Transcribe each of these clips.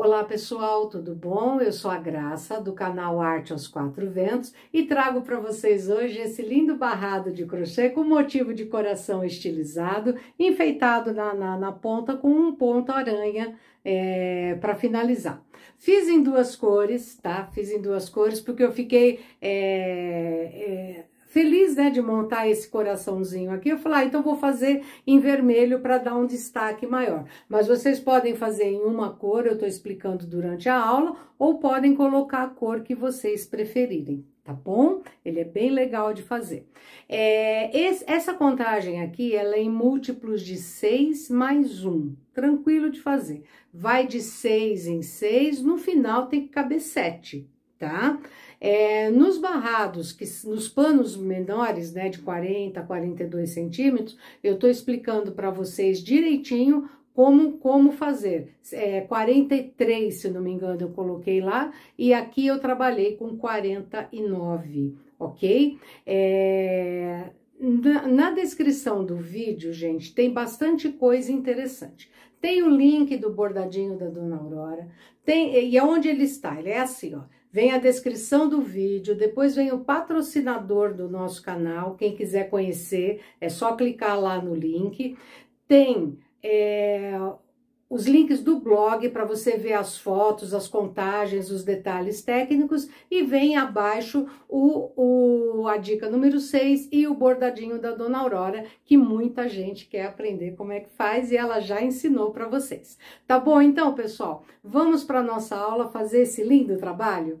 Olá pessoal, tudo bom? Eu sou a Graça do canal Arte aos Quatro Ventos e trago para vocês hoje esse lindo barrado de crochê com motivo de coração estilizado, enfeitado na, na, na ponta com um ponto aranha é, para finalizar. Fiz em duas cores, tá? Fiz em duas cores porque eu fiquei é, é, feliz, né, de montar esse coraçãozinho aqui. Eu falei, ah, então vou fazer em vermelho para dar um destaque maior. Mas vocês podem fazer em uma cor, eu estou explicando durante a aula, ou podem colocar a cor que vocês preferirem, tá bom? Ele é bem legal de fazer. É, esse, essa contagem aqui, ela é em múltiplos de 6 mais 1, tranquilo de fazer. Vai de 6 em 6, no final tem que caber 7, Tá? É, nos barrados, que, nos panos menores, né, de 40 a 42 centímetros, eu estou explicando para vocês direitinho como, como fazer. É, 43, se não me engano, eu coloquei lá, e aqui eu trabalhei com 49, ok? É, na, na descrição do vídeo, gente, tem bastante coisa interessante. Tem o link do bordadinho da Dona Aurora, tem, e onde ele está? Ele é assim, ó vem a descrição do vídeo, depois vem o patrocinador do nosso canal, quem quiser conhecer, é só clicar lá no link. Tem é, os links do blog para você ver as fotos, as contagens, os detalhes técnicos e vem abaixo o, o, a dica número 6 e o bordadinho da Dona Aurora, que muita gente quer aprender como é que faz e ela já ensinou para vocês. Tá bom então, pessoal? Vamos para nossa aula fazer esse lindo trabalho?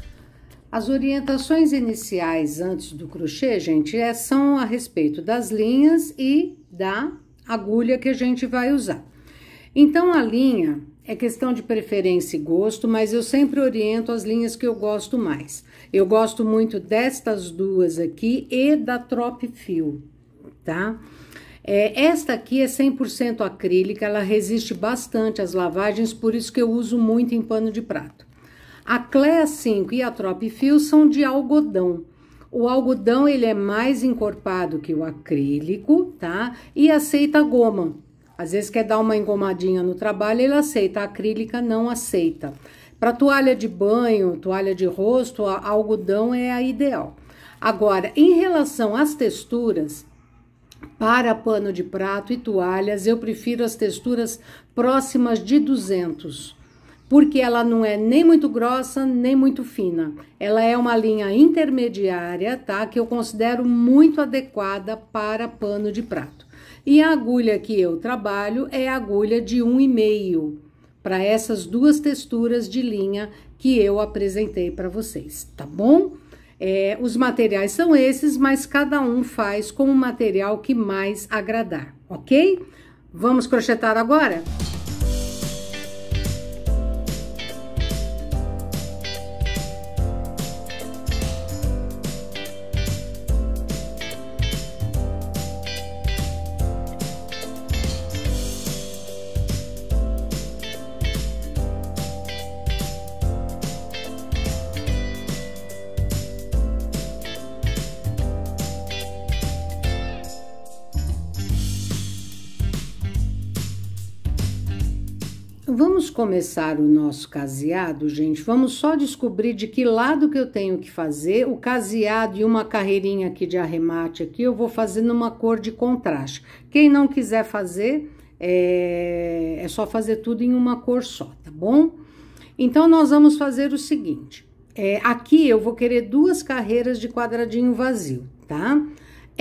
As orientações iniciais antes do crochê, gente, é, são a respeito das linhas e da agulha que a gente vai usar. Então, a linha é questão de preferência e gosto, mas eu sempre oriento as linhas que eu gosto mais. Eu gosto muito destas duas aqui e da Trop Fio, tá? É, esta aqui é 100% acrílica, ela resiste bastante às lavagens, por isso que eu uso muito em pano de prato. A Clea 5 e a Trop Fio são de algodão. O algodão ele é mais encorpado que o acrílico, tá? E aceita goma. Às vezes quer dar uma engomadinha no trabalho, ele aceita, a acrílica não aceita. Para toalha de banho, toalha de rosto, a algodão é a ideal. Agora, em relação às texturas, para pano de prato e toalhas, eu prefiro as texturas próximas de 200 porque ela não é nem muito grossa, nem muito fina. Ela é uma linha intermediária, tá? Que eu considero muito adequada para pano de prato. E a agulha que eu trabalho é a agulha de 1,5 para essas duas texturas de linha que eu apresentei para vocês, tá bom? É, os materiais são esses, mas cada um faz com o material que mais agradar, ok? Vamos crochetar agora? começar o nosso caseado, gente, vamos só descobrir de que lado que eu tenho que fazer. O caseado e uma carreirinha aqui de arremate aqui, eu vou fazer numa cor de contraste. Quem não quiser fazer, é, é só fazer tudo em uma cor só, tá bom? Então, nós vamos fazer o seguinte. É, aqui eu vou querer duas carreiras de quadradinho vazio, tá?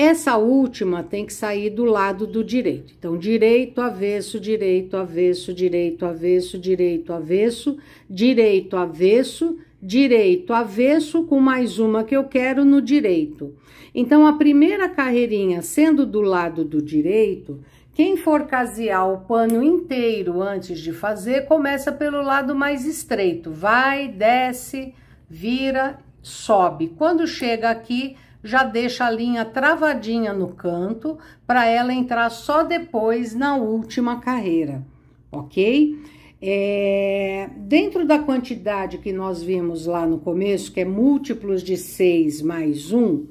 Essa última tem que sair do lado do direito. Então, direito, avesso, direito, avesso, direito, avesso, direito, avesso, direito, avesso, direito, avesso, com mais uma que eu quero no direito. Então, a primeira carreirinha sendo do lado do direito, quem for casear o pano inteiro antes de fazer, começa pelo lado mais estreito. Vai, desce, vira, sobe. Quando chega aqui, já deixa a linha travadinha no canto para ela entrar só depois na última carreira, ok? É, dentro da quantidade que nós vimos lá no começo, que é múltiplos de 6 mais 1,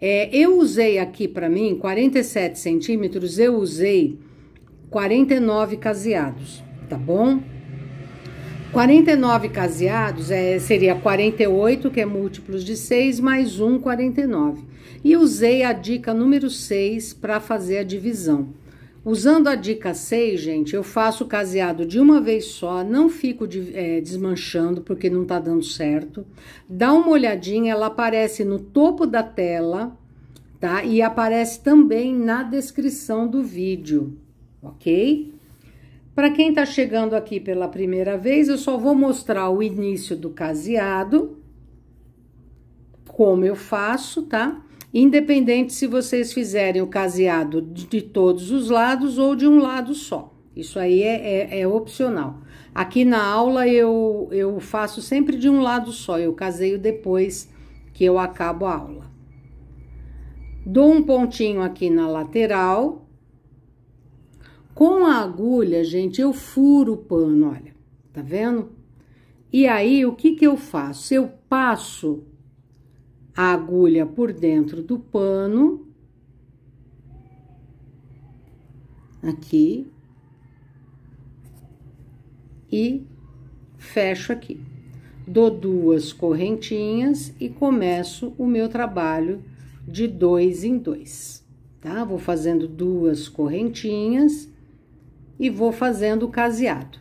é, eu usei aqui para mim 47 centímetros, eu usei 49 caseados, tá bom? 49 caseados é, seria 48, que é múltiplos de 6, mais 1, 49. E usei a dica número 6 para fazer a divisão. Usando a dica 6, gente, eu faço o caseado de uma vez só, não fico de, é, desmanchando porque não tá dando certo. Dá uma olhadinha, ela aparece no topo da tela, tá? E aparece também na descrição do vídeo, ok? Para quem está chegando aqui pela primeira vez, eu só vou mostrar o início do caseado, como eu faço, tá? Independente se vocês fizerem o caseado de todos os lados ou de um lado só. Isso aí é, é, é opcional. Aqui na aula eu, eu faço sempre de um lado só, eu caseio depois que eu acabo a aula. Dou um pontinho aqui na lateral, com a agulha, gente, eu furo o pano, olha, tá vendo? E aí, o que que eu faço? Eu passo a agulha por dentro do pano, aqui, e fecho aqui. Dou duas correntinhas e começo o meu trabalho de dois em dois, tá? Vou fazendo duas correntinhas e vou fazendo o caseado,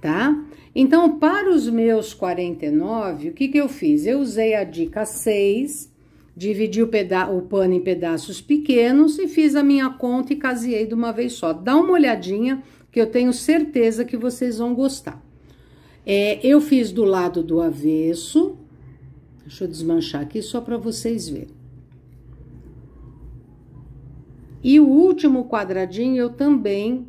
tá? Então, para os meus 49, o que que eu fiz? Eu usei a dica 6, dividi o, o pano em pedaços pequenos e fiz a minha conta e caseei de uma vez só. Dá uma olhadinha que eu tenho certeza que vocês vão gostar. É, eu fiz do lado do avesso, deixa eu desmanchar aqui só para vocês verem. E o último quadradinho eu também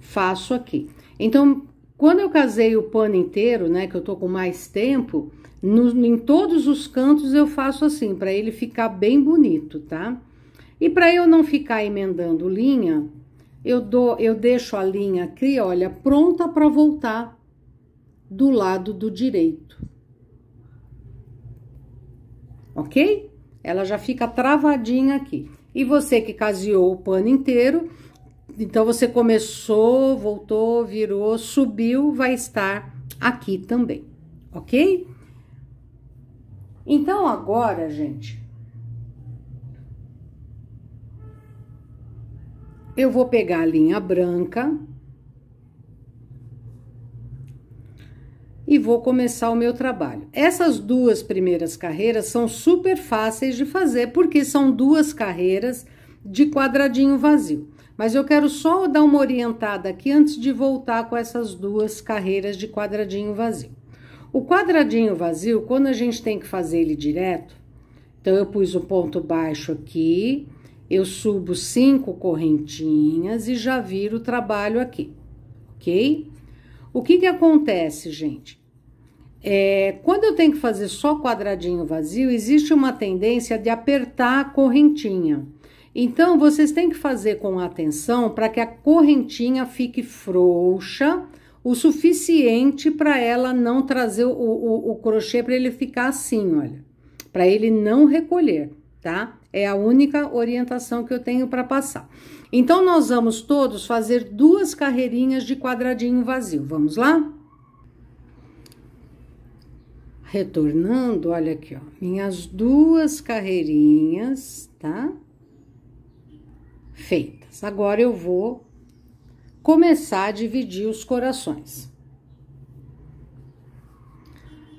faço aqui. Então, quando eu casei o pano inteiro, né, que eu tô com mais tempo, no, em todos os cantos eu faço assim, para ele ficar bem bonito, tá? E para eu não ficar emendando linha, eu dou, eu deixo a linha aqui, olha, pronta para voltar do lado do direito. OK? Ela já fica travadinha aqui. E você que caseou o pano inteiro, então você começou, voltou, virou, subiu, vai estar aqui também, ok? Então agora, gente, eu vou pegar a linha branca e vou começar o meu trabalho. Essas duas primeiras carreiras são super fáceis de fazer porque são duas carreiras de quadradinho vazio. Mas eu quero só dar uma orientada aqui antes de voltar com essas duas carreiras de quadradinho vazio. O quadradinho vazio, quando a gente tem que fazer ele direto, então eu pus um ponto baixo aqui, eu subo cinco correntinhas e já viro o trabalho aqui, ok? O que que acontece, gente? É, quando eu tenho que fazer só quadradinho vazio, existe uma tendência de apertar a correntinha. Então, vocês têm que fazer com atenção para que a correntinha fique frouxa o suficiente para ela não trazer o, o, o crochê para ele ficar assim, olha, para ele não recolher, tá? É a única orientação que eu tenho para passar. Então, nós vamos todos fazer duas carreirinhas de quadradinho vazio. Vamos lá? Retornando, olha aqui, ó, minhas duas carreirinhas, tá? Tá? feitas. Agora eu vou começar a dividir os corações.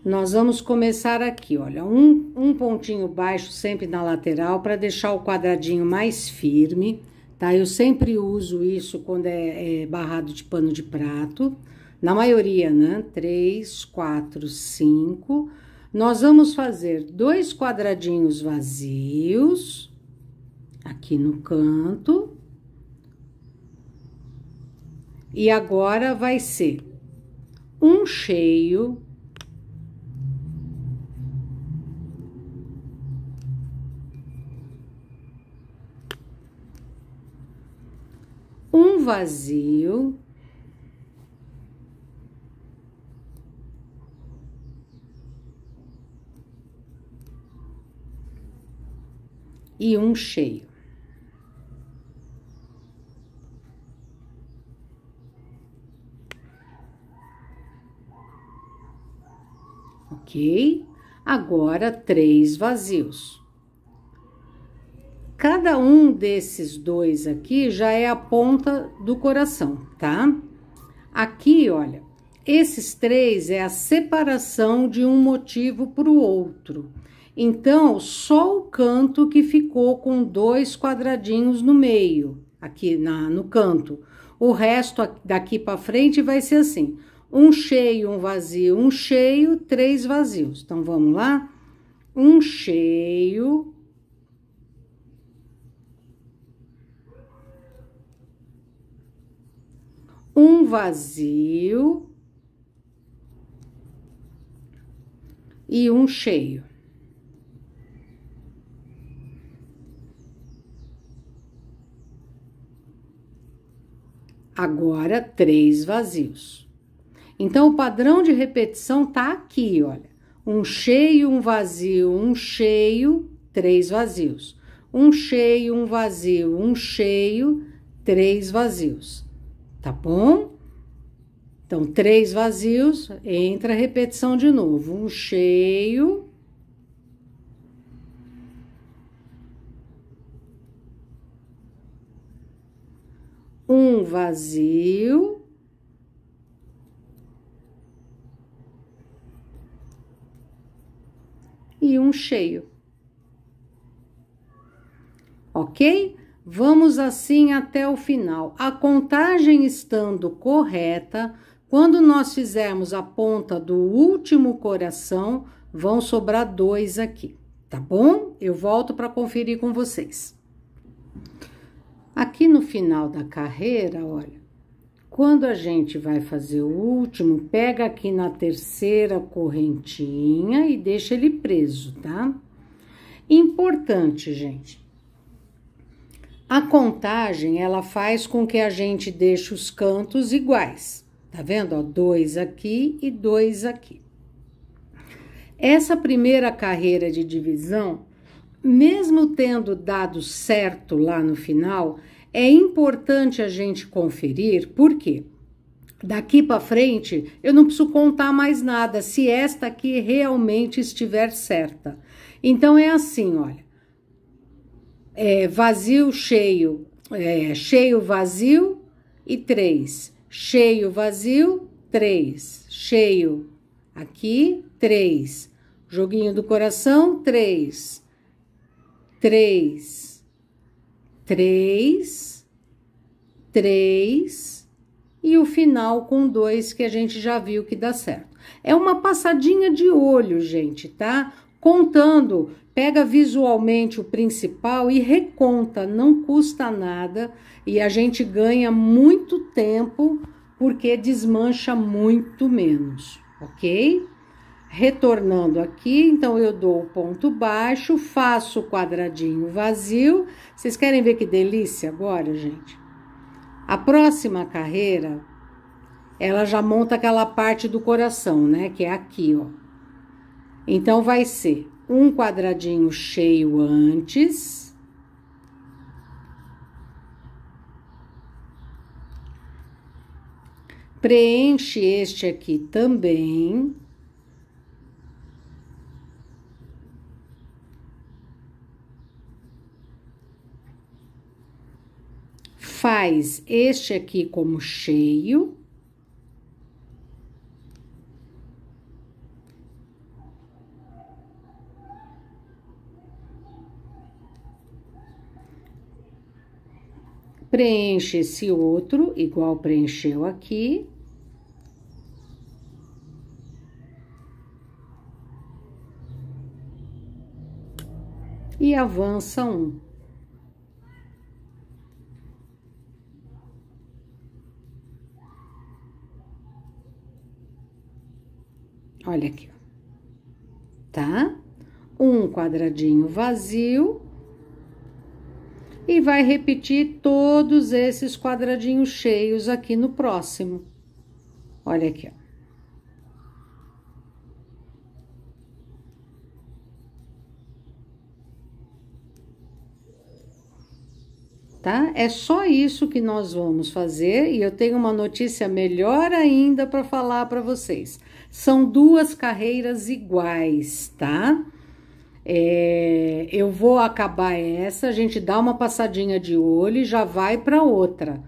Nós vamos começar aqui, olha, um, um pontinho baixo sempre na lateral para deixar o quadradinho mais firme, tá? Eu sempre uso isso quando é, é barrado de pano de prato, na maioria, né? Três, quatro, cinco. Nós vamos fazer dois quadradinhos vazios aqui no canto. E agora vai ser um cheio. Um vazio. E um cheio. ok? Agora, três vazios. Cada um desses dois aqui já é a ponta do coração, tá? Aqui, olha, esses três é a separação de um motivo para o outro. Então, só o canto que ficou com dois quadradinhos no meio, aqui na, no canto. O resto daqui para frente vai ser assim: um cheio, um vazio, um cheio, três vazios. Então vamos lá? Um cheio. Um vazio. E um cheio. Agora, três vazios. Então, o padrão de repetição tá aqui, olha. Um cheio, um vazio, um cheio, três vazios. Um cheio, um vazio, um cheio, três vazios. Tá bom? Então, três vazios, entra a repetição de novo. Um cheio. Um vazio. e um cheio. Ok? Vamos assim até o final. A contagem estando correta, quando nós fizermos a ponta do último coração, vão sobrar dois aqui, tá bom? Eu volto para conferir com vocês. Aqui no final da carreira, olha, quando a gente vai fazer o último, pega aqui na terceira correntinha e deixa ele preso, tá? Importante, gente. A contagem, ela faz com que a gente deixe os cantos iguais. Tá vendo? Ó, dois aqui e dois aqui. Essa primeira carreira de divisão, mesmo tendo dado certo lá no final, é importante a gente conferir, por quê? Daqui para frente, eu não preciso contar mais nada se esta aqui realmente estiver certa. Então é assim, olha. É vazio, cheio, é cheio, vazio e três. Cheio, vazio, três. Cheio aqui, três. Joguinho do coração, três. Três três, três e o final com dois que a gente já viu que dá certo. É uma passadinha de olho, gente, tá? Contando, pega visualmente o principal e reconta, não custa nada e a gente ganha muito tempo porque desmancha muito menos, ok? Retornando aqui, então eu dou o ponto baixo, faço o quadradinho vazio. Vocês querem ver que delícia agora, gente? A próxima carreira, ela já monta aquela parte do coração, né? Que é aqui, ó. Então, vai ser um quadradinho cheio antes. Preenche este aqui também. faz este aqui como cheio. Preenche esse outro, igual preencheu aqui. E avança um. Olha aqui, tá? Um quadradinho vazio. E vai repetir todos esses quadradinhos cheios aqui no próximo. Olha aqui, ó. tá? É só isso que nós vamos fazer e eu tenho uma notícia melhor ainda para falar para vocês. São duas carreiras iguais, tá? É, eu vou acabar essa, a gente dá uma passadinha de olho e já vai para outra,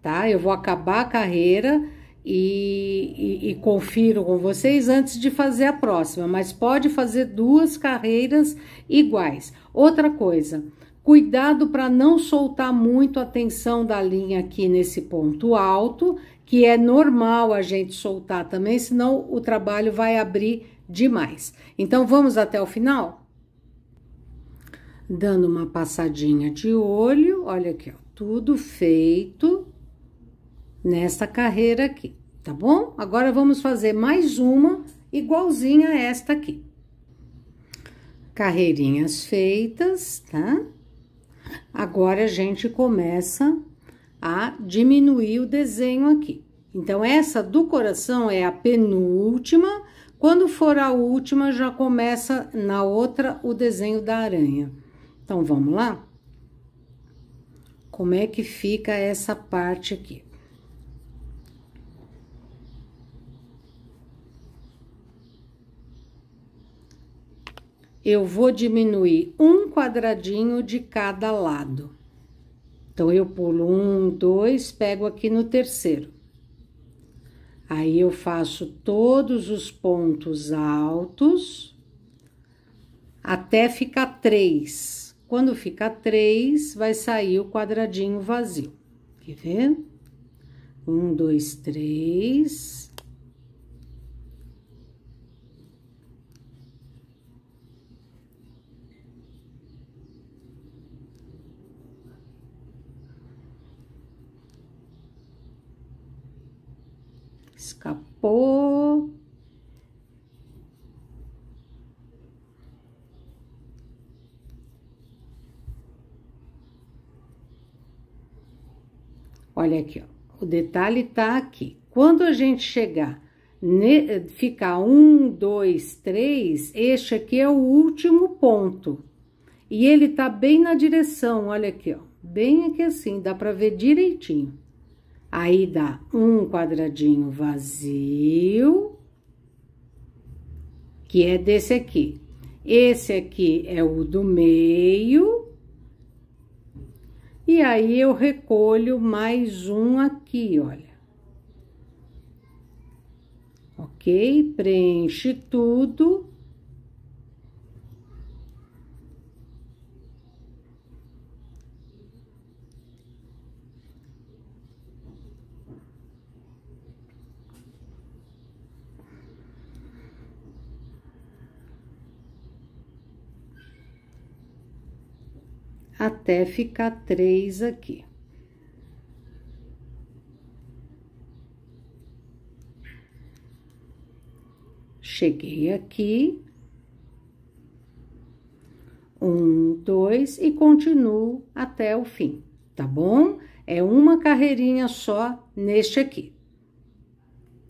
tá? Eu vou acabar a carreira e, e, e, confiro com vocês antes de fazer a próxima, mas pode fazer duas carreiras iguais. Outra coisa, cuidado para não soltar muito a tensão da linha aqui nesse ponto alto que é normal a gente soltar também, senão o trabalho vai abrir demais. Então vamos até o final? Dando uma passadinha de olho, olha aqui, ó, tudo feito nessa carreira aqui, tá bom? Agora vamos fazer mais uma igualzinha a esta aqui. Carreirinhas feitas, tá? Agora a gente começa a diminuir o desenho aqui. Então, essa do coração é a penúltima. Quando for a última, já começa na outra o desenho da aranha. Então, vamos lá? Como é que fica essa parte aqui? Eu vou diminuir um quadradinho de cada lado. Então, eu pulo um, dois, pego aqui no terceiro. Aí, eu faço todos os pontos altos até ficar três. Quando ficar três, vai sair o quadradinho vazio. Quer tá ver? Um, dois, três. po Olha aqui, ó. o detalhe tá aqui. Quando a gente chegar, ne, ficar um, dois, três, este aqui é o último ponto. E ele tá bem na direção, olha aqui, ó. Bem aqui assim, dá pra ver direitinho. Aí dá um quadradinho vazio, que é desse aqui. Esse aqui é o do meio. E aí, eu recolho mais um aqui, olha. Ok? Preenche tudo. até ficar três aqui. Cheguei aqui. Um, dois e continuo até o fim, tá bom? É uma carreirinha só neste aqui,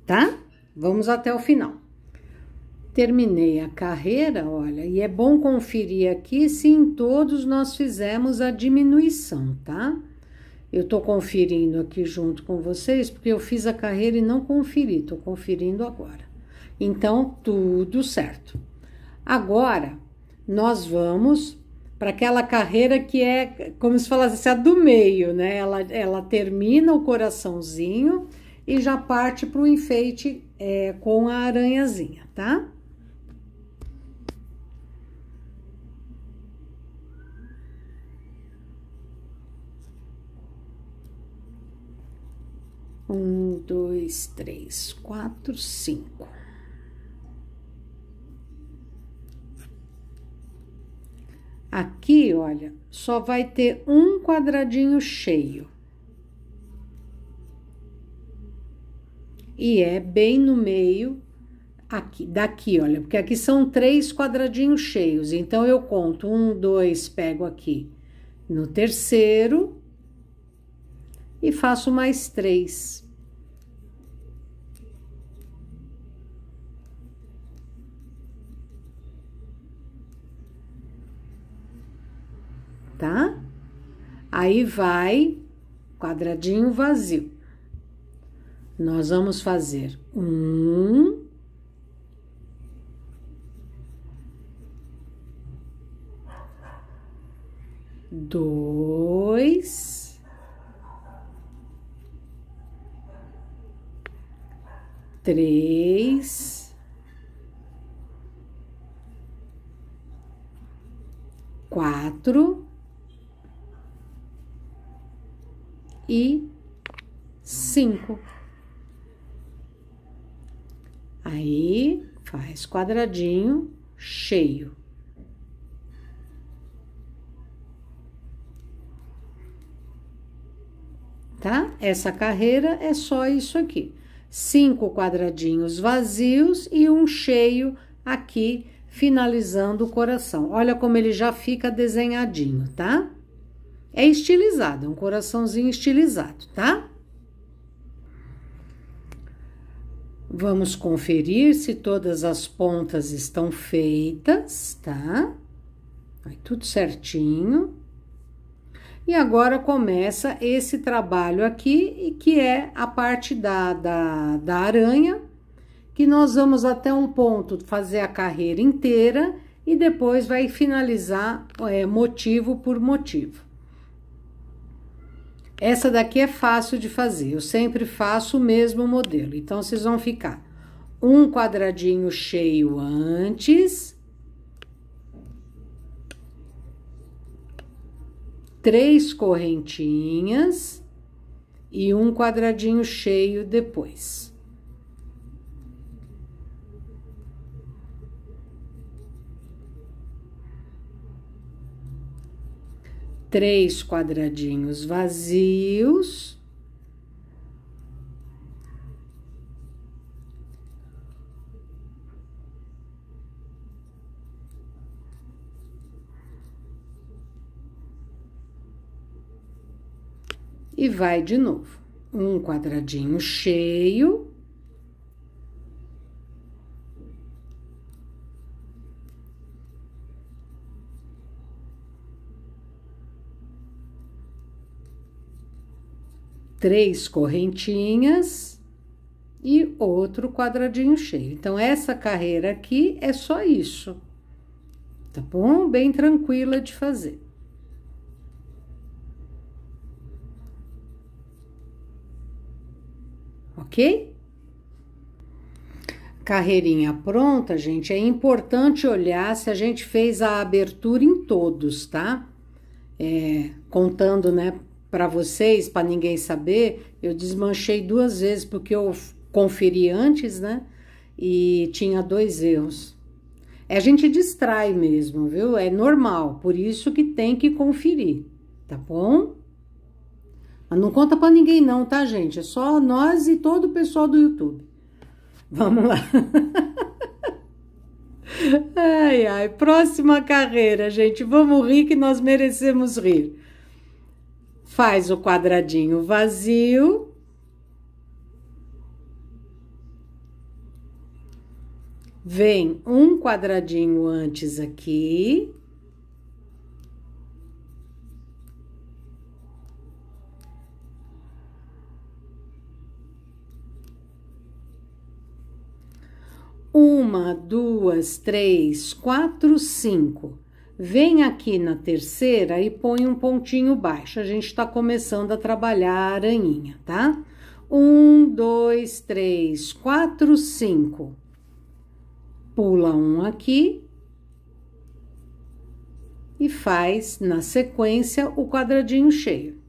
tá? Vamos até o final terminei a carreira, olha, e é bom conferir aqui se em todos nós fizemos a diminuição, tá? Eu tô conferindo aqui junto com vocês, porque eu fiz a carreira e não conferi, tô conferindo agora. Então, tudo certo. Agora, nós vamos para aquela carreira que é, como se falasse, assim, a do meio, né? Ela, ela termina o coraçãozinho e já parte para o enfeite é, com a aranhazinha, tá? Um, dois, três, quatro, cinco. Aqui, olha, só vai ter um quadradinho cheio. E é bem no meio aqui, daqui, olha, porque aqui são três quadradinhos cheios. Então, eu conto um, dois, pego aqui no terceiro e faço mais três. Tá? Aí vai quadradinho vazio. Nós vamos fazer um, dois, três, quatro e cinco. Aí faz quadradinho cheio. Tá? Essa carreira é só isso aqui cinco quadradinhos vazios e um cheio aqui, finalizando o coração. Olha como ele já fica desenhadinho, tá? É estilizado, é um coraçãozinho estilizado, tá? Vamos conferir se todas as pontas estão feitas, tá? Vai tudo certinho. E agora começa esse trabalho aqui, e que é a parte da, da, da aranha, que nós vamos até um ponto fazer a carreira inteira e depois vai finalizar é, motivo por motivo. Essa daqui é fácil de fazer, eu sempre faço o mesmo modelo, então vocês vão ficar um quadradinho cheio antes três correntinhas e um quadradinho cheio depois. Três quadradinhos vazios. e vai de novo. Um quadradinho cheio. Três correntinhas e outro quadradinho cheio. Então, essa carreira aqui é só isso, tá bom? Bem tranquila de fazer. ok? Carreirinha pronta, gente, é importante olhar se a gente fez a abertura em todos, tá? É, contando, né, para vocês, para ninguém saber, eu desmanchei duas vezes porque eu conferi antes, né? E tinha dois erros. É, a gente distrai mesmo, viu? É normal, por isso que tem que conferir, tá bom? Mas não conta para ninguém não, tá, gente? É só nós e todo o pessoal do YouTube. Vamos lá. Ai, ai, próxima carreira, gente. Vamos rir que nós merecemos rir. Faz o quadradinho vazio. Vem um quadradinho antes aqui. Uma, duas, três, quatro, cinco. Vem aqui na terceira e põe um pontinho baixo. A gente tá começando a trabalhar a aranhinha, tá? Um, dois, três, quatro, cinco. Pula um aqui. E faz, na sequência, o quadradinho cheio.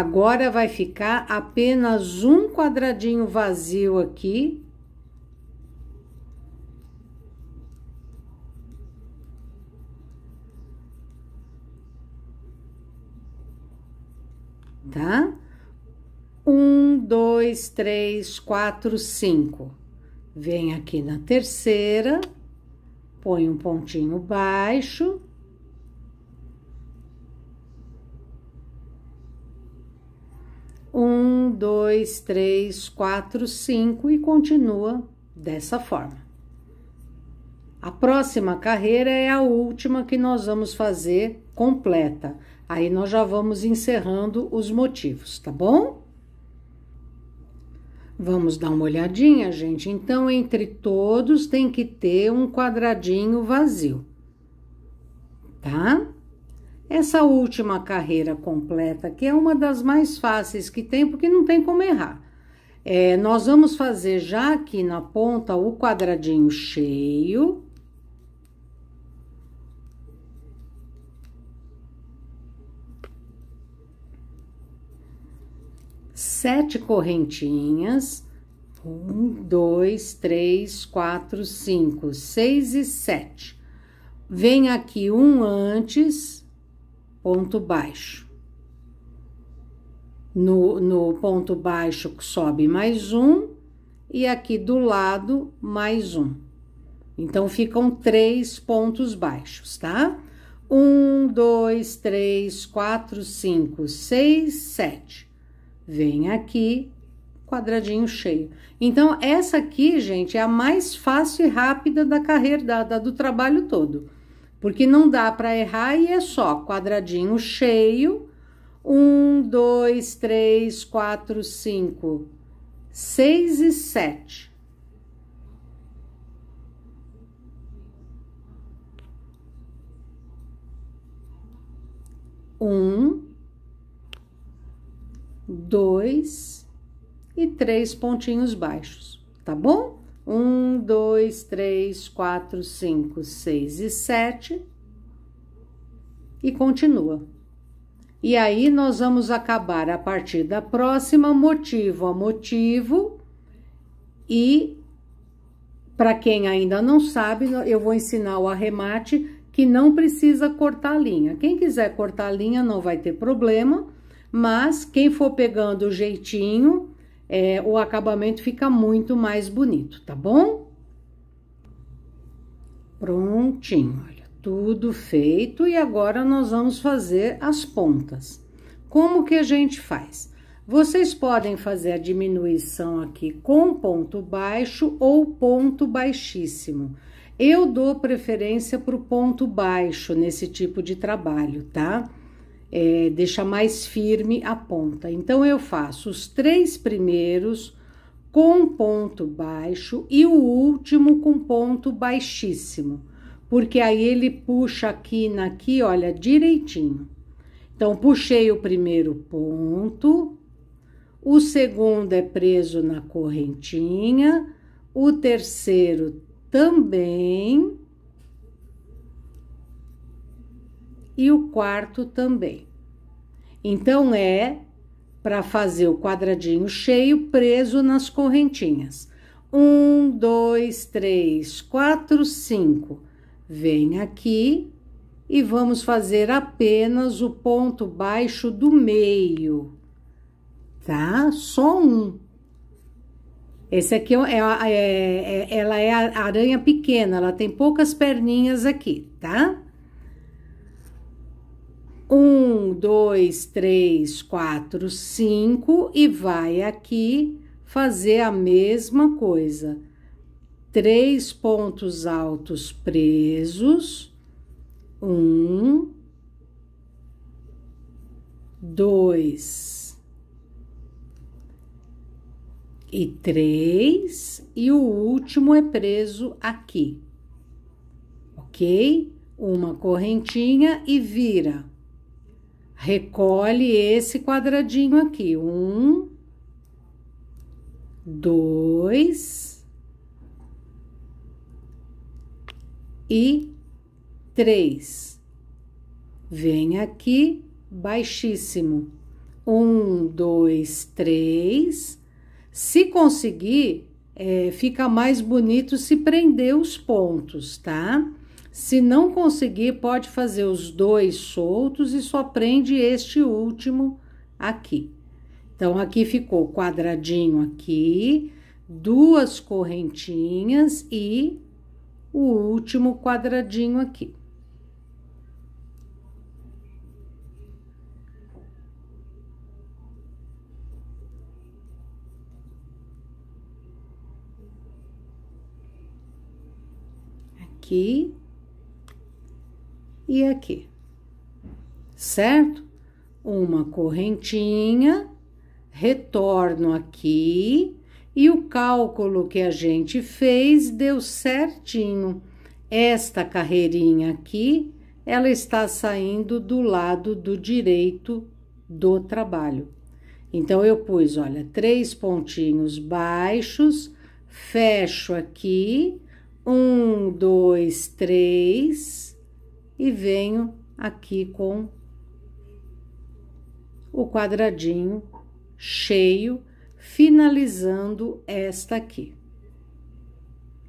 Agora vai ficar apenas um quadradinho vazio aqui. Tá? Um, dois, três, quatro, cinco. Vem aqui na terceira, põe um pontinho baixo um, dois, três, quatro, cinco e continua dessa forma. A próxima carreira é a última que nós vamos fazer completa. Aí nós já vamos encerrando os motivos, tá bom? Vamos dar uma olhadinha, gente. Então, entre todos tem que ter um quadradinho vazio, tá? Essa última carreira completa, que é uma das mais fáceis que tem, porque não tem como errar. É, nós vamos fazer já aqui na ponta o quadradinho cheio. Sete correntinhas. Um, dois, três, quatro, cinco, seis e sete. Vem aqui um antes ponto baixo. No, no ponto baixo sobe mais um e aqui do lado mais um. Então, ficam três pontos baixos, tá? Um, dois, três, quatro, cinco, seis, sete. Vem aqui, quadradinho cheio. Então, essa aqui, gente, é a mais fácil e rápida da carreira, da, da do trabalho todo. Porque não dá para errar e é só quadradinho cheio. Um, dois, três, quatro, cinco, seis e sete. Um, dois e três pontinhos baixos, tá bom? Um, dois, três, quatro, cinco, seis e sete. E continua. E aí nós vamos acabar a partir da próxima motivo a motivo e para quem ainda não sabe, eu vou ensinar o arremate que não precisa cortar a linha. Quem quiser cortar a linha não vai ter problema, mas quem for pegando o jeitinho é, o acabamento fica muito mais bonito, tá bom? Prontinho, olha, tudo feito e agora nós vamos fazer as pontas. Como que a gente faz? Vocês podem fazer a diminuição aqui com ponto baixo ou ponto baixíssimo. Eu dou preferência para o ponto baixo nesse tipo de trabalho, tá? Tá? é, deixa mais firme a ponta. Então, eu faço os três primeiros com ponto baixo e o último com ponto baixíssimo, porque aí ele puxa aqui naqui, olha, direitinho. Então, puxei o primeiro ponto, o segundo é preso na correntinha, o terceiro também, e o quarto também. Então é para fazer o quadradinho cheio preso nas correntinhas. Um, dois, três, quatro, cinco. Vem aqui e vamos fazer apenas o ponto baixo do meio, tá? Só um. Esse aqui é, é, é, é ela é a aranha pequena, ela tem poucas perninhas aqui, tá? Um, dois, três, quatro, cinco e vai aqui fazer a mesma coisa. Três pontos altos presos. Um, dois e três, e o último é preso aqui, ok? Uma correntinha e vira. Recolhe esse quadradinho aqui. Um, dois e três. Vem aqui baixíssimo. Um, dois, três. Se conseguir, é, fica mais bonito se prender os pontos, tá? Se não conseguir, pode fazer os dois soltos e só prende este último aqui. Então, aqui ficou quadradinho aqui, duas correntinhas e o último quadradinho aqui. Aqui e aqui, certo? Uma correntinha, retorno aqui e o cálculo que a gente fez deu certinho. Esta carreirinha aqui, ela está saindo do lado do direito do trabalho. Então, eu pus, olha, três pontinhos baixos, fecho aqui, um, dois, três, e venho aqui com o quadradinho cheio, finalizando esta aqui.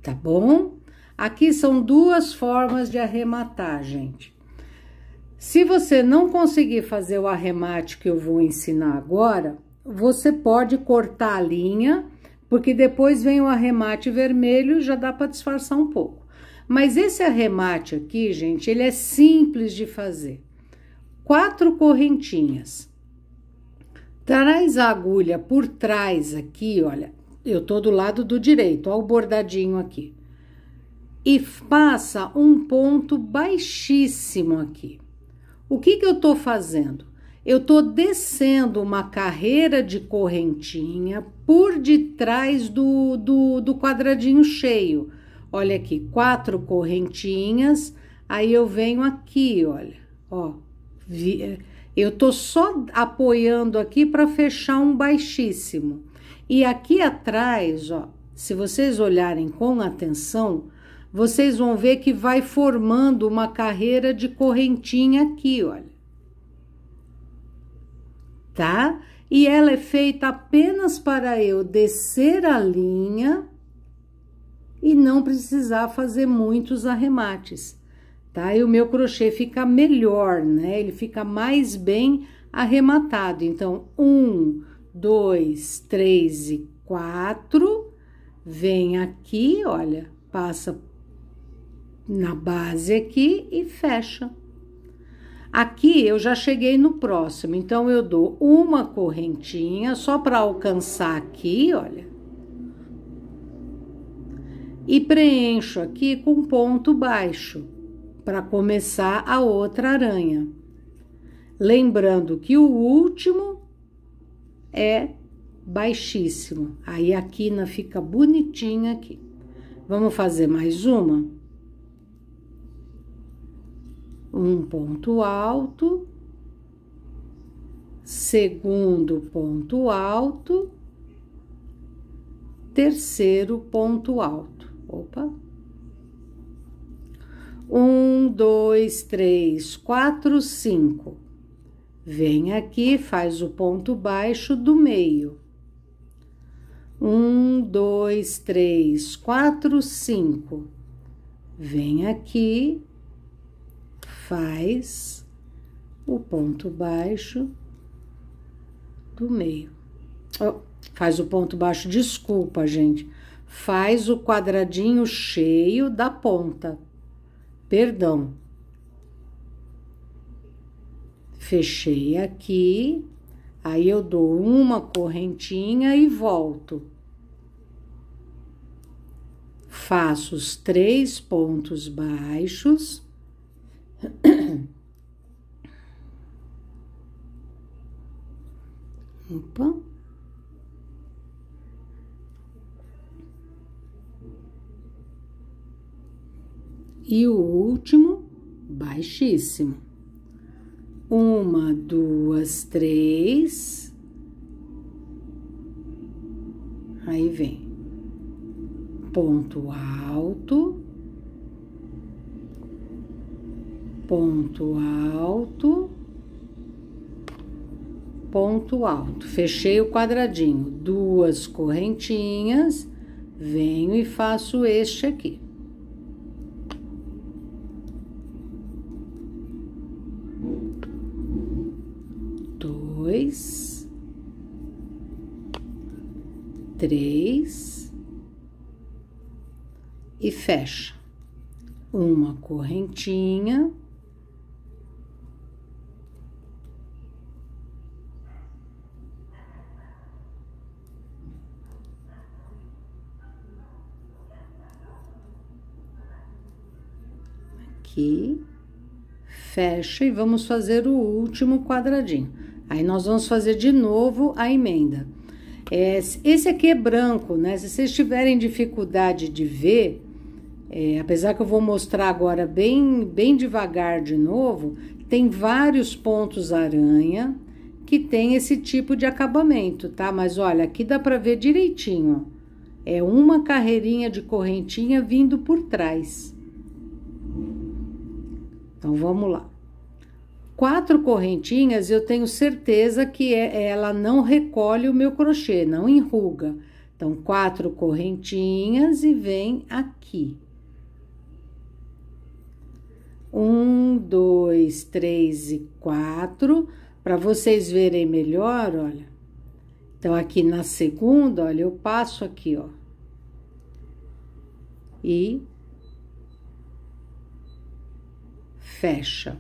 Tá bom? Aqui são duas formas de arrematar, gente. Se você não conseguir fazer o arremate que eu vou ensinar agora, você pode cortar a linha, porque depois vem o arremate vermelho e já dá para disfarçar um pouco. Mas esse arremate aqui, gente, ele é simples de fazer. Quatro correntinhas. Traz a agulha por trás aqui, olha, eu tô do lado do direito, ó o bordadinho aqui. E passa um ponto baixíssimo aqui. O que que eu tô fazendo? Eu tô descendo uma carreira de correntinha por detrás do, do, do quadradinho cheio Olha aqui, quatro correntinhas. Aí eu venho aqui, olha, ó. Eh, eu tô só apoiando aqui para fechar um baixíssimo. E aqui atrás, ó, se vocês olharem com atenção, vocês vão ver que vai formando uma carreira de correntinha aqui, olha. Tá? E ela é feita apenas para eu descer a linha e não precisar fazer muitos arremates, tá? E o meu crochê fica melhor, né? Ele fica mais bem arrematado. Então, um, dois, três e quatro, vem aqui, olha, passa na base aqui e fecha. Aqui eu já cheguei no próximo, então eu dou uma correntinha só para alcançar aqui, olha e preencho aqui com ponto baixo para começar a outra aranha. Lembrando que o último é baixíssimo. Aí a quina fica bonitinha aqui. Vamos fazer mais uma? Um ponto alto, segundo ponto alto, terceiro ponto alto. Opa. Um, dois, três, quatro, cinco. Vem aqui, faz o ponto baixo do meio. Um, dois, três, quatro, cinco. Vem aqui, faz o ponto baixo do meio. Oh, faz o ponto baixo, desculpa, gente faz o quadradinho cheio da ponta. Perdão. Fechei aqui, aí eu dou uma correntinha e volto. Faço os três pontos baixos. Opa. e o último baixíssimo. Uma, duas, três. Aí vem ponto alto, ponto alto, ponto alto. Fechei o quadradinho, duas correntinhas, venho e faço este aqui. três e fecha uma correntinha. Aqui, fecha e vamos fazer o último quadradinho. Aí nós vamos fazer de novo a emenda é, esse aqui é branco, né? Se vocês tiverem dificuldade de ver, é, apesar que eu vou mostrar agora bem, bem devagar de novo, tem vários pontos aranha que tem esse tipo de acabamento, tá? Mas olha, aqui dá para ver direitinho, ó. É uma carreirinha de correntinha vindo por trás. Então, vamos lá quatro correntinhas, eu tenho certeza que é, ela não recolhe o meu crochê, não enruga. Então, quatro correntinhas e vem aqui. Um, dois, três e quatro. Para vocês verem melhor, olha. Então, aqui na segunda, olha, eu passo aqui, ó. E fecha.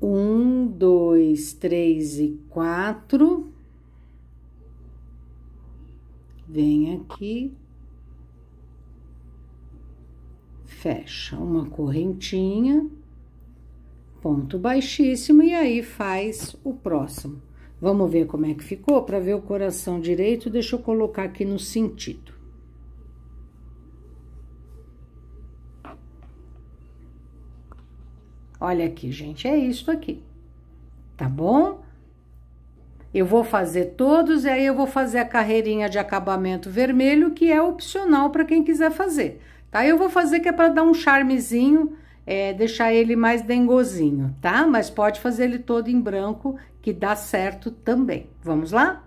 Um, dois, três e quatro. Vem aqui. Fecha uma correntinha, ponto baixíssimo, e aí faz o próximo. Vamos ver como é que ficou? Para ver o coração direito, deixa eu colocar aqui no sentido. Olha aqui, gente, é isso aqui, tá bom? Eu vou fazer todos e aí eu vou fazer a carreirinha de acabamento vermelho, que é opcional para quem quiser fazer, tá? Eu vou fazer que é para dar um charmezinho, é, deixar ele mais dengozinho, tá? Mas pode fazer ele todo em branco, que dá certo também. Vamos lá?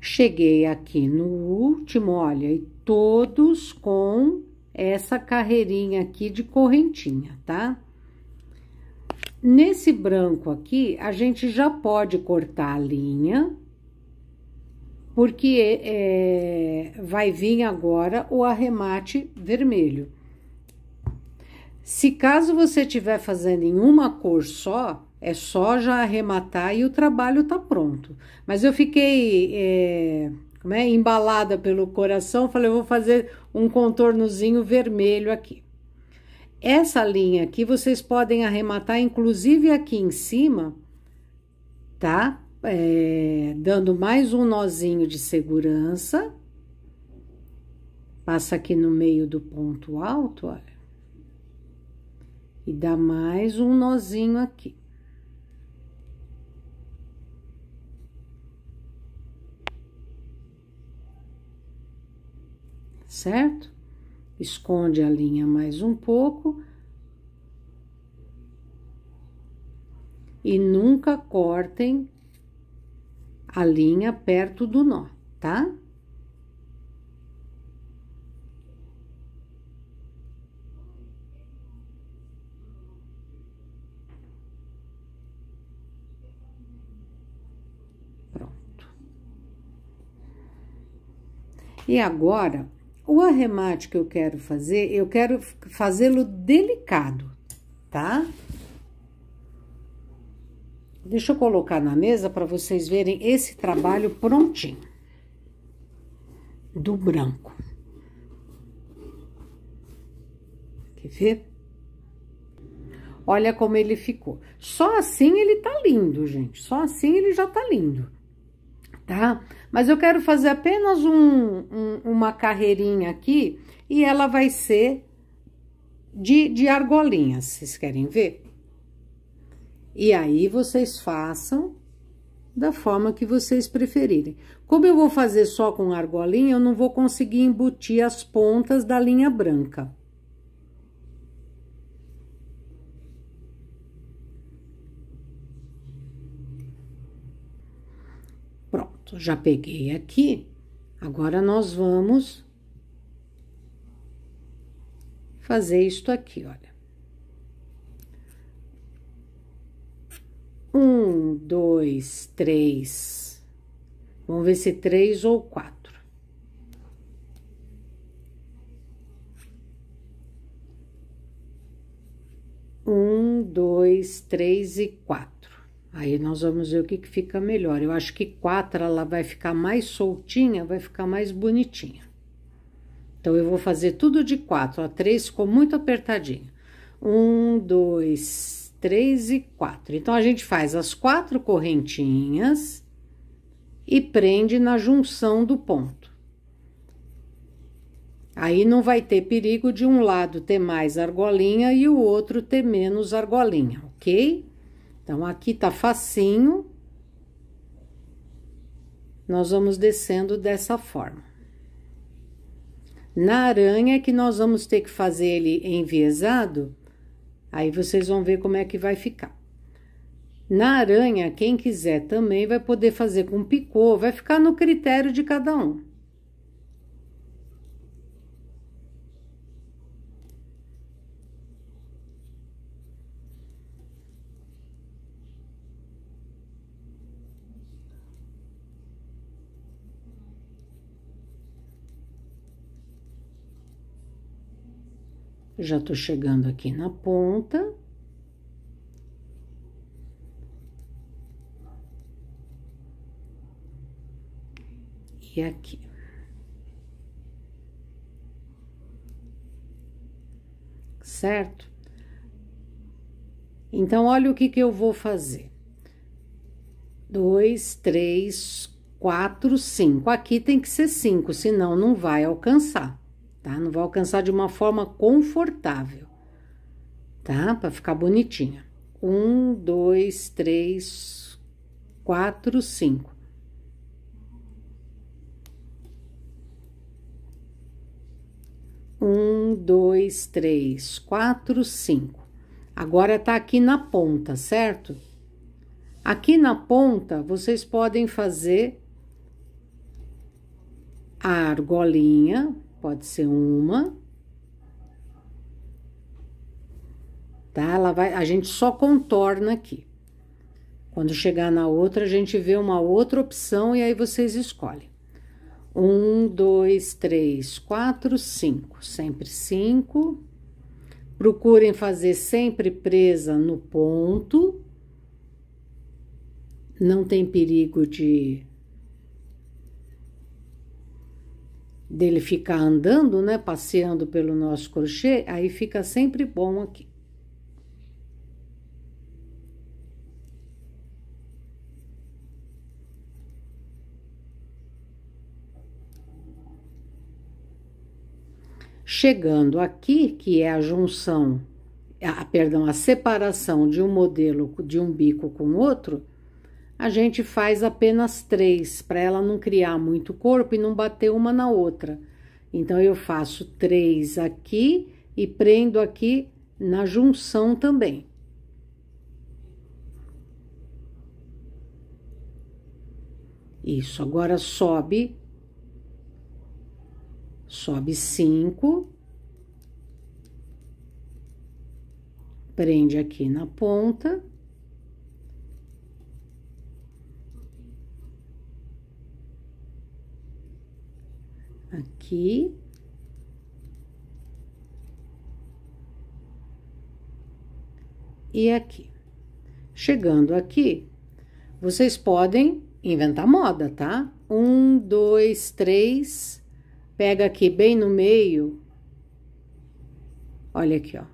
Cheguei aqui no último, olha, e todos com essa carreirinha aqui de correntinha, tá? Tá? Nesse branco aqui, a gente já pode cortar a linha, porque é, vai vir agora o arremate vermelho. Se caso você estiver fazendo em uma cor só, é só já arrematar e o trabalho tá pronto. Mas eu fiquei é, é, embalada pelo coração, falei, eu vou fazer um contornozinho vermelho aqui. Essa linha aqui vocês podem arrematar, inclusive aqui em cima, tá? É, dando mais um nozinho de segurança. Passa aqui no meio do ponto alto, olha. E dá mais um nozinho aqui. Certo? esconde a linha mais um pouco e nunca cortem a linha perto do nó, tá? Pronto. E agora o arremate que eu quero fazer, eu quero fazê-lo delicado, tá? Deixa eu colocar na mesa para vocês verem esse trabalho prontinho do branco. Quer ver? Olha como ele ficou. Só assim ele tá lindo, gente. Só assim ele já tá lindo tá? Mas eu quero fazer apenas um, um, uma carreirinha aqui e ela vai ser de, de argolinhas, vocês querem ver? E aí, vocês façam da forma que vocês preferirem. Como eu vou fazer só com argolinha, eu não vou conseguir embutir as pontas da linha branca. já peguei aqui, agora nós vamos fazer isto aqui, olha. Um, dois, três. Vamos ver se três ou quatro. Um, dois, três e quatro. Aí nós vamos ver o que, que fica melhor. Eu acho que quatro ela vai ficar mais soltinha, vai ficar mais bonitinha. Então, eu vou fazer tudo de quatro, A três ficou muito apertadinho. Um, dois, três e quatro. Então, a gente faz as quatro correntinhas e prende na junção do ponto. Aí não vai ter perigo de um lado ter mais argolinha e o outro ter menos argolinha, ok? Então, aqui tá facinho. Nós vamos descendo dessa forma. Na aranha, é que nós vamos ter que fazer ele enviesado, aí vocês vão ver como é que vai ficar. Na aranha, quem quiser também vai poder fazer com picô, vai ficar no critério de cada um. Já tô chegando aqui na ponta. E aqui. Certo? Então, olha o que que eu vou fazer. Dois, três, quatro, cinco. Aqui tem que ser cinco, senão não vai alcançar tá? Não vai alcançar de uma forma confortável, tá? Para ficar bonitinha. Um, dois, três, quatro, cinco. Um, dois, três, quatro, cinco. Agora tá aqui na ponta, certo? Aqui na ponta, vocês podem fazer a argolinha, Pode ser uma. Tá? Ela vai, a gente só contorna aqui. Quando chegar na outra, a gente vê uma outra opção e aí vocês escolhem. Um, dois, três, quatro, cinco. Sempre cinco. Procurem fazer sempre presa no ponto. Não tem perigo de dele ficar andando, né, passeando pelo nosso crochê, aí fica sempre bom aqui. Chegando aqui, que é a junção, a, perdão, a separação de um modelo de um bico com outro, a gente faz apenas três, para ela não criar muito corpo e não bater uma na outra. Então, eu faço três aqui e prendo aqui na junção também. Isso, agora sobe, sobe cinco, prende aqui na ponta. aqui. E aqui. Chegando aqui, vocês podem inventar moda, tá? Um, dois, três. Pega aqui bem no meio. Olha aqui, ó.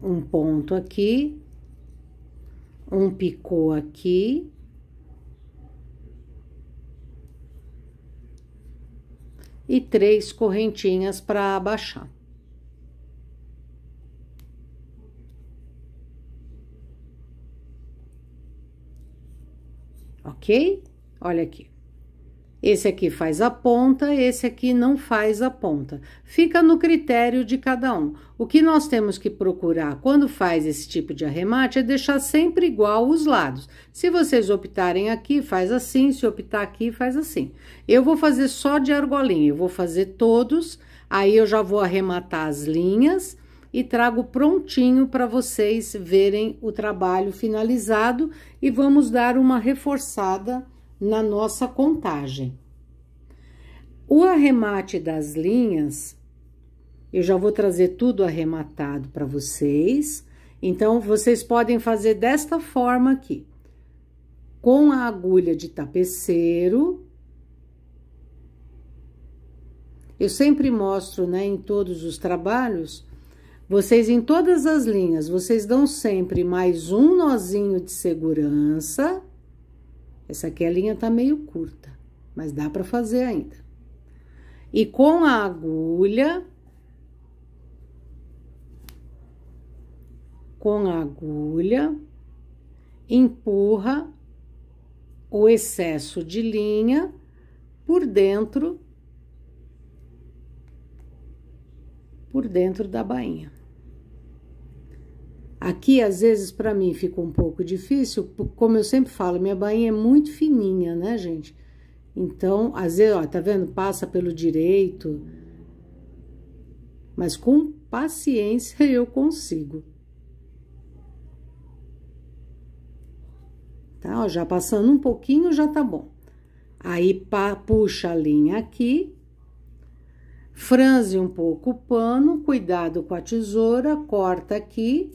Um ponto aqui. Um picô aqui. e três correntinhas para abaixar. Ok? Olha aqui. Esse aqui faz a ponta, esse aqui não faz a ponta. Fica no critério de cada um. O que nós temos que procurar quando faz esse tipo de arremate é deixar sempre igual os lados. Se vocês optarem aqui, faz assim, se optar aqui, faz assim. Eu vou fazer só de argolinha, eu vou fazer todos, aí eu já vou arrematar as linhas e trago prontinho para vocês verem o trabalho finalizado e vamos dar uma reforçada na nossa contagem. O arremate das linhas, eu já vou trazer tudo arrematado para vocês. Então, vocês podem fazer desta forma aqui. Com a agulha de tapeceiro. Eu sempre mostro, né, em todos os trabalhos, vocês em todas as linhas, vocês dão sempre mais um nozinho de segurança essa aqui a linha tá meio curta, mas dá pra fazer ainda. E com a agulha... Com a agulha, empurra o excesso de linha por dentro por dentro da bainha. Aqui, às vezes, para mim fica um pouco difícil, como eu sempre falo, minha bainha é muito fininha, né, gente? Então, às vezes, ó, tá vendo? Passa pelo direito. Mas com paciência eu consigo. Tá? Ó, já passando um pouquinho, já tá bom. Aí, pá, puxa a linha aqui. Franze um pouco o pano, cuidado com a tesoura, corta aqui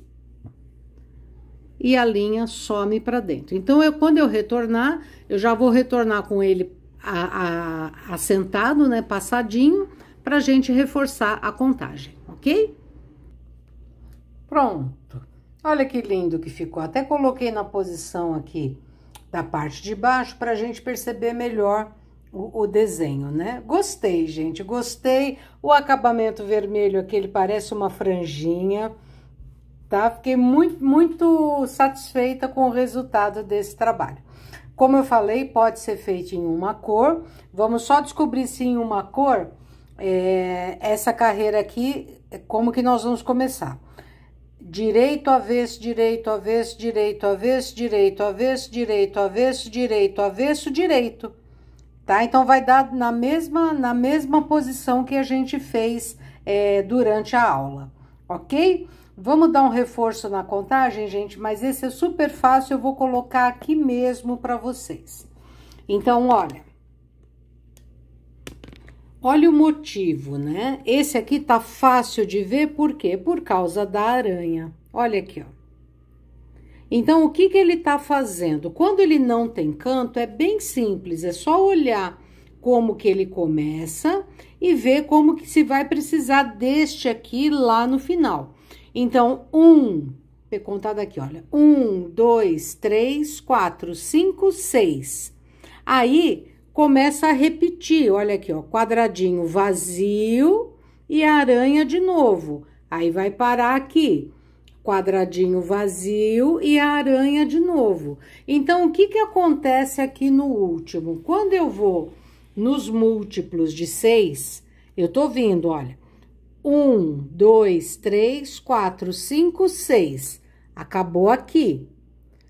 e a linha some para dentro. Então, eu, quando eu retornar, eu já vou retornar com ele assentado, né, passadinho, para gente reforçar a contagem, ok? Pronto. Olha que lindo que ficou. Até coloquei na posição aqui da parte de baixo para a gente perceber melhor o, o, desenho, né? Gostei, gente, gostei. O acabamento vermelho aqui, ele parece uma franjinha, tá? Fiquei muito, muito satisfeita com o resultado desse trabalho. Como eu falei, pode ser feito em uma cor. Vamos só descobrir se em uma cor, é, essa carreira aqui, é, como que nós vamos começar. Direito, avesso, direito, avesso, direito, avesso, direito, avesso, direito, avesso, direito, avesso, direito. Tá? Então, vai dar na mesma, na mesma posição que a gente fez é, durante a aula, ok? Vamos dar um reforço na contagem, gente, mas esse é super fácil, eu vou colocar aqui mesmo para vocês. Então, olha. Olha o motivo, né? Esse aqui tá fácil de ver, por quê? Por causa da aranha. Olha aqui, ó. Então, o que que ele tá fazendo? Quando ele não tem canto, é bem simples, é só olhar como que ele começa e ver como que se vai precisar deste aqui lá no final. Então, um, vou contar daqui, olha. Um, dois, três, quatro, cinco, seis. Aí, começa a repetir, olha aqui, ó. Quadradinho vazio e aranha de novo. Aí, vai parar aqui. Quadradinho vazio e a aranha de novo. Então, o que que acontece aqui no último? Quando eu vou nos múltiplos de seis, eu tô vindo, olha. Um, dois, três, quatro, cinco, seis. Acabou aqui.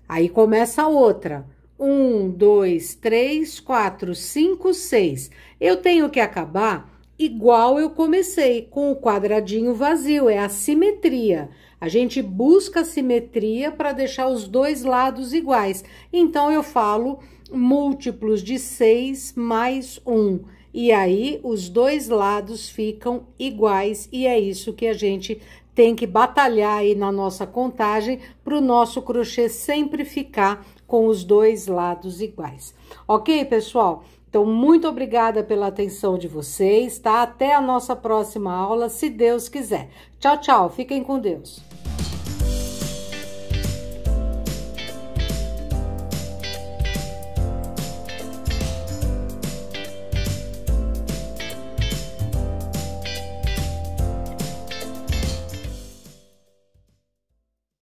Aí começa a outra. Um, dois, três, quatro, cinco, seis. Eu tenho que acabar igual eu comecei, com o quadradinho vazio. É a simetria. A gente busca simetria para deixar os dois lados iguais. Então, eu falo múltiplos de seis mais um e aí os dois lados ficam iguais e é isso que a gente tem que batalhar aí na nossa contagem para o nosso crochê sempre ficar com os dois lados iguais. Ok, pessoal? Então, muito obrigada pela atenção de vocês, tá? Até a nossa próxima aula, se Deus quiser. Tchau, tchau. Fiquem com Deus.